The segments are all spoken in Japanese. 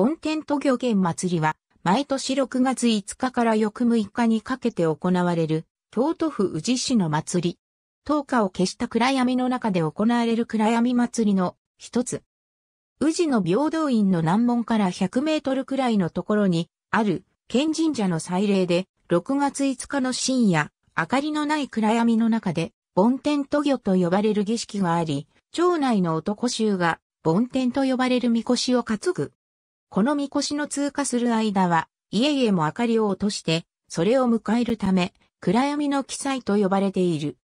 梵天渡御県祭りは、毎年6月5日から翌6日にかけて行われる、京都府宇治市の祭り。灯火を消した暗闇の中で行われる暗闇祭りの一つ。宇治の平等院の南門から100メートルくらいのところに、ある、県神社の祭礼で、6月5日の深夜、明かりのない暗闇の中で、梵天渡魚と呼ばれる儀式があり、町内の男衆が、梵天と呼ばれる神輿を担ぐ。この神輿の通過する間は、家々も明かりを落として、それを迎えるため、暗闇の記載と呼ばれている。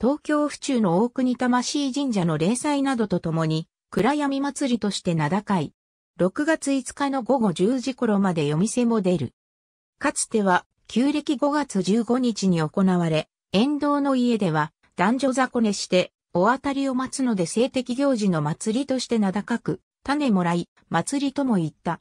東京府中の大国魂神社の霊祭などとともに、暗闇祭りとして名高い。6月5日の午後10時頃まで夜店も出る。かつては、旧暦5月15日に行われ、沿道の家では、男女雑魚寝して、お当たりを待つので性的行事の祭りとして名高く、種もらい、祭りとも言った。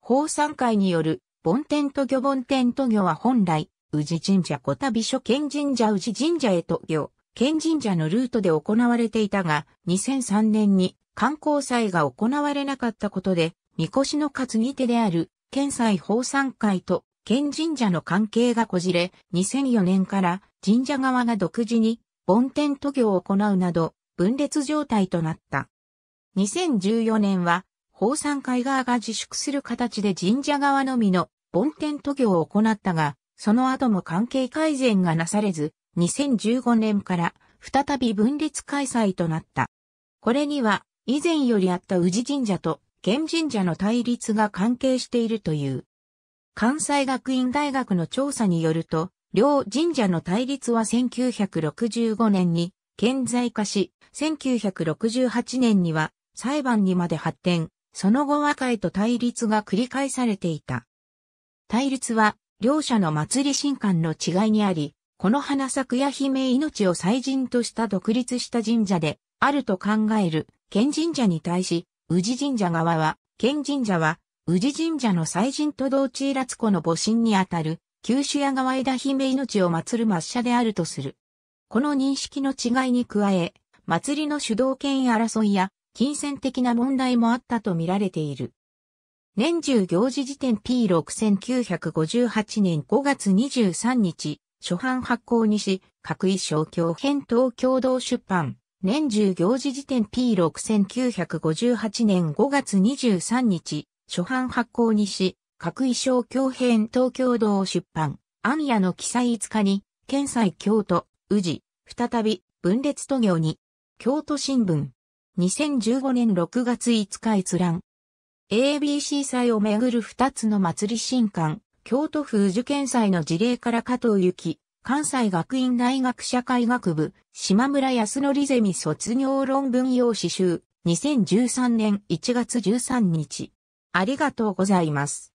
法産会による、梵天と魚梵天と魚は本来、宇治神社小旅所県神社宇治神社へと魚、県神社のルートで行われていたが、2003年に観光祭が行われなかったことで、神輿の担ぎ手である、県祭法産会と県神社の関係がこじれ、2004年から神社側が独自に、梵天と御を行うなど、分裂状態となった。2014年は、法山会側が自粛する形で神社側のみの梵天渡御を行ったが、その後も関係改善がなされず、2015年から再び分裂開催となった。これには、以前よりあった宇治神社と現神社の対立が関係しているという。関西学院大学の調査によると、両神社の対立は1965年に顕在化し、1968年には裁判にまで発展、その後和解と対立が繰り返されていた。対立は、両者の祭り神官の違いにあり、この花咲や姫命を祭神とした独立した神社で、あると考える、県神社に対し、宇治神社側は、県神社は、宇治神社の祭神と同地らつ子の母神にあたる、九州屋川枝姫命を祀る抹社であるとする。この認識の違いに加え、祭りの主導権争いや金銭的な問題もあったとみられている。年中行事辞典 P6958 年5月23日、初版発行にし、各位省教編東共同出版。年中行事辞典 P6958 年5月23日、初版発行にし、各衣省教編東京堂出版、暗夜の記載5日に、県西京都、宇治、再び、分裂都業に、京都新聞、2015年6月5日閲覧。ABC 祭をめぐる2つの祭り新刊、京都府受験祭の事例から加藤幸、関西学院大学社会学部、島村康則ゼミ卒業論文用詩集、2013年1月13日。ありがとうございます。